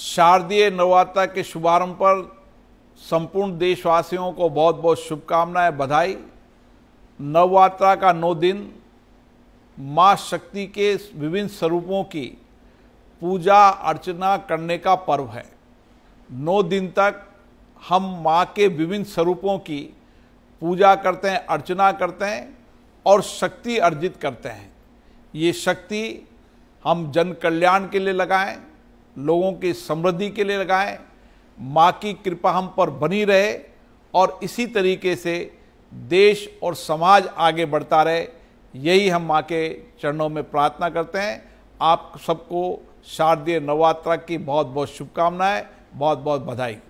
शारदीय नवरात्रा के शुभारंभ पर संपूर्ण देशवासियों को बहुत बहुत शुभकामनाएं बधाई नवरात्रा का नौ दिन माँ शक्ति के विभिन्न स्वरूपों की पूजा अर्चना करने का पर्व है नौ दिन तक हम माँ के विभिन्न स्वरूपों की पूजा करते हैं अर्चना करते हैं और शक्ति अर्जित करते हैं ये शक्ति हम जन कल्याण के लिए लगाएं लोगों की समृद्धि के लिए लगाएं माँ की कृपा हम पर बनी रहे और इसी तरीके से देश और समाज आगे बढ़ता रहे यही हम माँ के चरणों में प्रार्थना करते हैं आप सबको शारदीय नवरात्रा की बहुत बहुत शुभकामनाएं बहुत बहुत बधाई